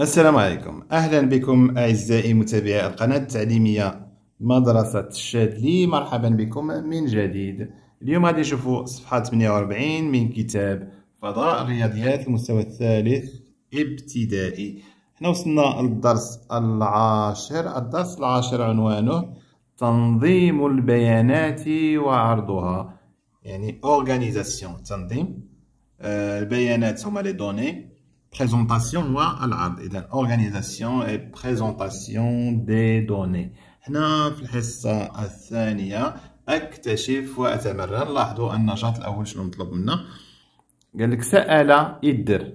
السلام عليكم اهلا بكم اعزائي متابعي القناه التعليميه مدرسه الشادلي مرحبا بكم من جديد اليوم غادي نشوفوا صفحه 48 من كتاب فضاء الرياضيات المستوى الثالث ابتدائي حنا وصلنا للدرس العاشر الدرس العاشر عنوانه تنظيم البيانات وعرضها يعني اورغانيزاسيون تنظيم آه، البيانات هما لي دوني بريزونطاسيون والعرض et اورغانيزاسيون اي بريزونطاسيون دي دوني هنا في الحصه الثانيه اكتشف واتمرن لاحظوا النشاط الاول شنو مطلوب منا قال لك سال ادر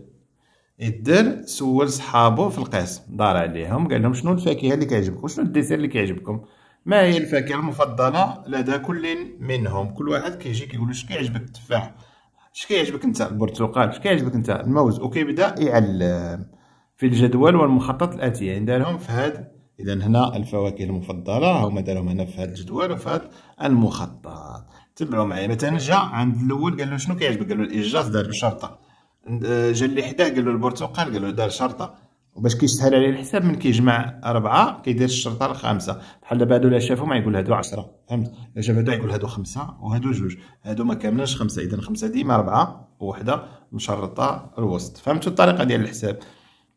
ادر سول صحابه في القسم دار عليهم قال لهم شنو الفاكهه اللي كيعجبكم شنو الديسير اللي كيعجبكم ما هي الفاكهه المفضله لدى كل منهم كل واحد كيجي كيقول واش كيعجبك التفاح اش كيعجبك انت البرتقال اش كيعجبك انت الموز وكيبدا يعلم آه، في الجدول والمخطط الاتي يعني دارهم نعم، في هذا اذا هنا الفواكه المفضله هما دارهم هنا في هذا الجدول وفي هذا المخطط تبعوا معايا مثلا جا عند الاول قال له شنو كيعجبك قال له الاجاز دار له شرطه آه، جا اللي حداه قال له البرتقال قال له دار شرطه وباش كيسهل عليه الحساب من كيجمع أربعة كيدير الشرطة الخامسة بحال دابا هادو لا شافو ما يقول هادو عشرة فهمت لا شاف هادو يقول هادو خمسة وهادو جوج هادو ما كاملينش خمسة إذا خمسة ديما أربعة وحدة مشرطة الوسط فهمتو الطريقة ديال الحساب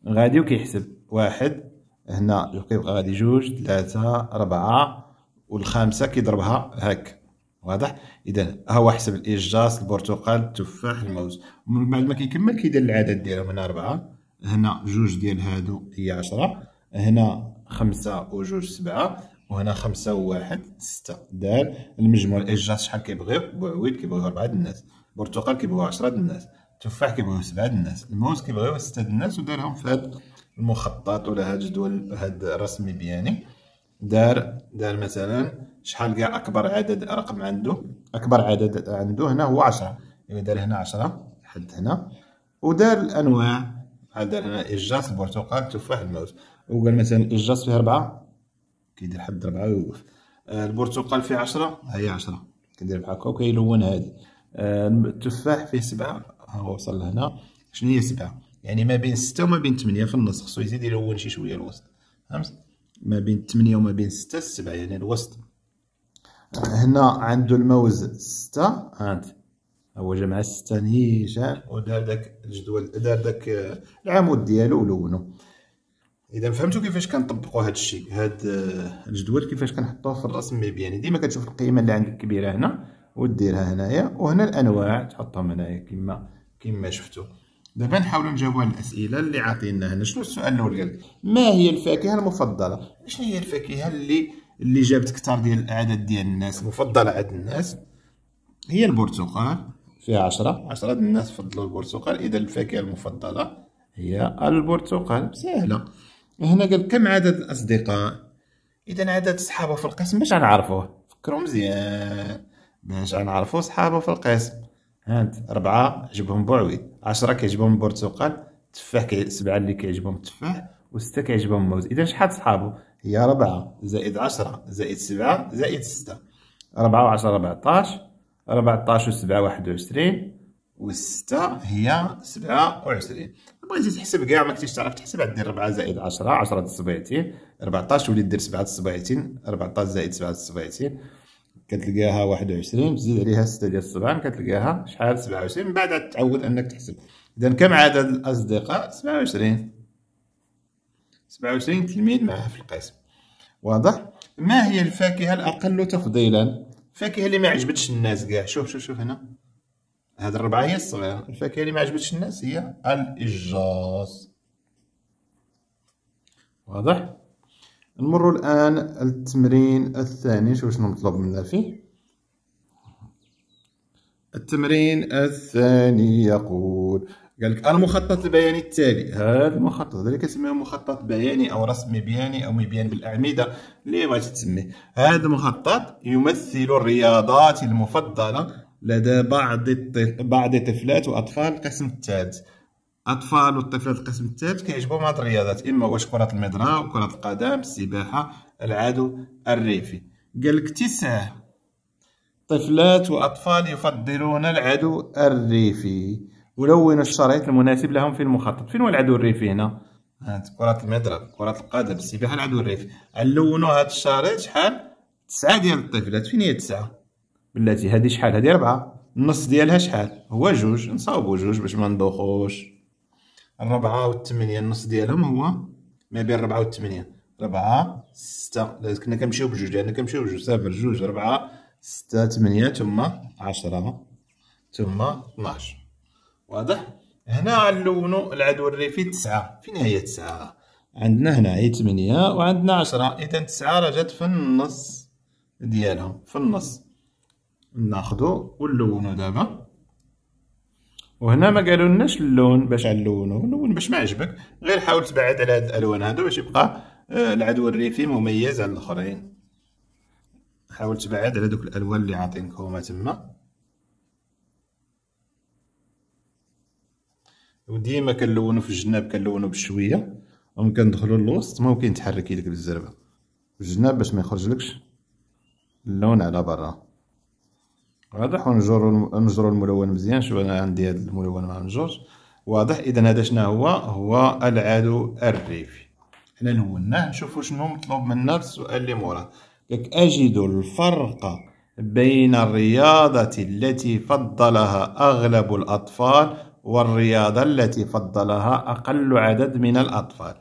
غادي وكيحسب واحد هنا كيبقى غادي جوج ثلاثة أربعة والخامسة كيضربها هاك واضح اذا هو حسب الاجاس البرتقال التفاح الموز من بعد ما كيكمل كيدير العدد ديالهم هنا اربعه هنا جوج ديال هادو هي عشرة هنا خمسة وجوج سبعة وهنا خمسة وواحد ستة دار المجموع الإجراس شحال كيبغيو بعويد كيبغيو ربعة الناس البرتقال كيبغيو عشرة الناس التفاح كيبغيو سبعة الناس الموز كيبغيو ستة الناس ودارهم في هاد المخطط ولا هاد الجدول هاد الرسمي بياني دار دار مثلا شحال كاع اكبر عدد رقم عنده اكبر عدد عنده هنا هو عشرة يعني دار هنا عشرة حد هنا ودار الانواع هذا انا الجاس البرتقال تفاح الموز وقال مثلا الجاس فيه ربعة كيدير حد ربعة ويوقف آه، البرتقال فيه عشرة هي عشرة كيدير بحال هكا وكيلون هادي آه، التفاح فيه سبعة هو وصل لهنا شنو هي سبعة يعني ما بين ستة وما بين ثمانية في النص خصو يزيد يلون شي شوية الوسط فهمت ما بين ثمانية وما بين ستة السبعة يعني الوسط آه، هنا عنده الموز ستة هانت هو جمع ستة نيشان ودار داك الجدول دار داك العمود ديالو ولونه اذا فهمتوا كيفاش كنطبقوا هذا الشيء هذا الجدول كيفاش كنحطوه في الرسم المبياني ديما كتشوف القيمه اللي عندك كبيره هنا وديرها هنايا وهنا الانواع تحطهم هنايا كما كما شفتوا دابا نحاولوا نجاوبوا على الاسئله اللي عاطينا هنا شنو السؤال الاول قال ما هي الفاكهه المفضله شنو هي الفاكهه اللي اللي جابت كثر ديال العدد ديال الناس المفضله عند الناس هي البرتقال فيها عشرة عشرة الناس فضلوا البرتقال إذا الفاكهة المفضلة هي البرتقال سهلة هنا قال كم عدد الأصدقاء إذا عدد اصحابه في القسم باش غنعرفوه فكروا مزيان باش نعرفوا اصحابه في القسم هانت ربعة جبهم بعوي عشرة كيعجبهم البرتقال تفاح كي سبعة اللي كيعجبهم التفاح وستة كيعجبهم الموز إذا شحال صحابه هي ربعة زائد عشرة زائد سبعة زائد ستة ربعة وعشرة ربعطاش 14 و 7 21 و6 هي 27 بغيتي تحسب كاع ما كنتيش تعرف تحسب عندي 4 زائد 10 10 د تسبعتين 14 وليت دير 7 د تسبعتين 14 زائد 7 د تسبعتين كتلقاها 21 تزيد عليها 6 ديال 7 كتلقاها شحال 27 من بعد تعود انك تحسب اذا كم عدد الاصدقاء 27 27 تلميذ معها في القسم واضح ما هي الفاكهه الاقل تفضيلا الفاكهه اللي ما عجبتش الناس كاع شوف شوف شوف هنا هاد الربعه هي الصغيره الفاكهه اللي ما عجبتش الناس هي الإجاص واضح نمر الان التمرين الثاني نشوف شنو مطلوب منا فيه التمرين الثاني يقول قال لك المخطط البياني التالي هذا المخطط هذا اللي كنسميه مخطط بياني او رسم بياني او مبيان بالاعمده اللي بغيتي تسميه هذا المخطط يمثل الرياضات المفضله لدى بعض بعض الطفلات واطفال القسم الثالث اطفال والطفلات القسم الثالث كيعجبهم هاد الرياضات اما واش كره المضرب كره القدم السباحه العدو الريفي قال لك تسعه طفلات واطفال يفضلون العدو الريفي ولون الشريط المناسب لهم في المخطط فين هو العدو الريفي هنا كرة المضرب كرة القدم السباحة العدو الريفي غنلونو هذا الشريط شحال تسعة ديال الطفلات فين هي تسعه بلاتي هذه شحال هذه ربعة النص ديالها شحال هو جوج نصاوبو جوج باش ما ربعة الربعة والثمانية النص ديالهم هو ما بين ربعة والثمانية ربعة ستة كنا كنمشيو بجوج لأن يعني كنمشيو بجوج صفر جوج ربعة ستة ثمانية ثم عشرة ثم 12 واضح هنا غنلونو العدو الريفي 9 فين هي 9 عندنا هنا هي 8 وعندنا 10 اذا 9 راه جات في النص ديالهم في النص ناخدو ونلونو دابا وهنا ما قالوا لناش اللون باش غنلونو اللون باش ما عجبك غير حاول تبعد على هاد الالوان هادو باش يبقى آه، العدو الريفي مميز على الاخرين حاول تبعد على دوك الالوان اللي عاطينك تما وديما كنلونو في الجناب كنلونو بشويه ومن كندخلو للوسط ممكن يتحرك يدك بالزربه الجناب باش ما يخرجلكش اللون على برا واضح ونجرو نجرو الملون مزيان شوف انا عندي هذا الملون مع نجر واضح اذا هذا شنو هو هو العدو الريفي حنا لوناه نشوفو شنو مطلوب منا في السؤال اللي موراه لك اجد الفرق بين الرياضه التي فضلها اغلب الاطفال والرياضة التي فضلها أقل عدد من الأطفال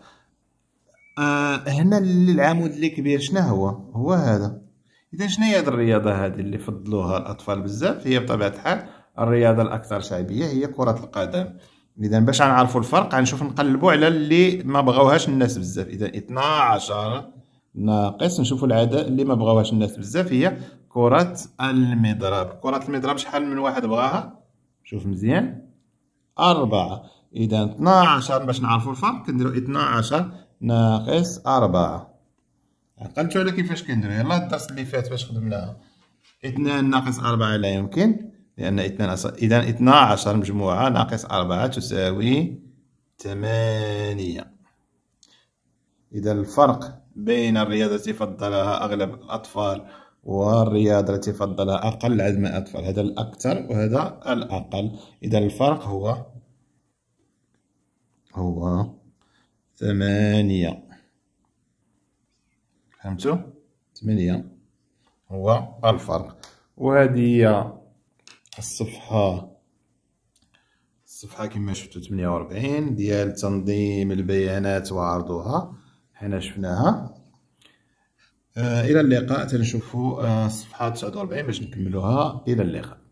آه هنا العمود الكبير شنو هو هو هذا إذا شنو هي الرياضة هذه اللي فضلوها الأطفال بزاف هي بطبيعة الحال الرياضة الأكثر شعبية هي كرة القدم إذا باش نعرفوا الفرق غنشوف نقلبوا على اللي ما بغاوهاش الناس بزاف إذا 12 ناقص نشوفوا العدد اللي ما بغاوهاش الناس بزاف هي كرة المضرب كرة المضرب شحال من واحد بغاها شوف مزيان أربعة إذا 12 باش نعرفوا الفرق كنديروا 12 ناقص أربعة عقلتوا على كيفاش كنديروا يلاه الدرس اللي فات باش خدمناها اثنان ناقص أربعة لا يمكن لأن اثنان أص... إذا 12 مجموعة ناقص أربعة تساوي ثمانية إذا الفرق بين الرياضة فضلها أغلب الأطفال والرياضة التي فضلها أقل عدد من الأطفال هذا الأكثر وهذا الأقل إذا الفرق هو هو ثمانية فهمتوا ثمانية هو الفرق وهذه هي الصفحة الصفحة كما شفتوا 48 ديال تنظيم البيانات وعرضها حنا شفناها آه، الى اللقاء تنشوفوا الصفحه آه، 49 باش نكملوها الى اللقاء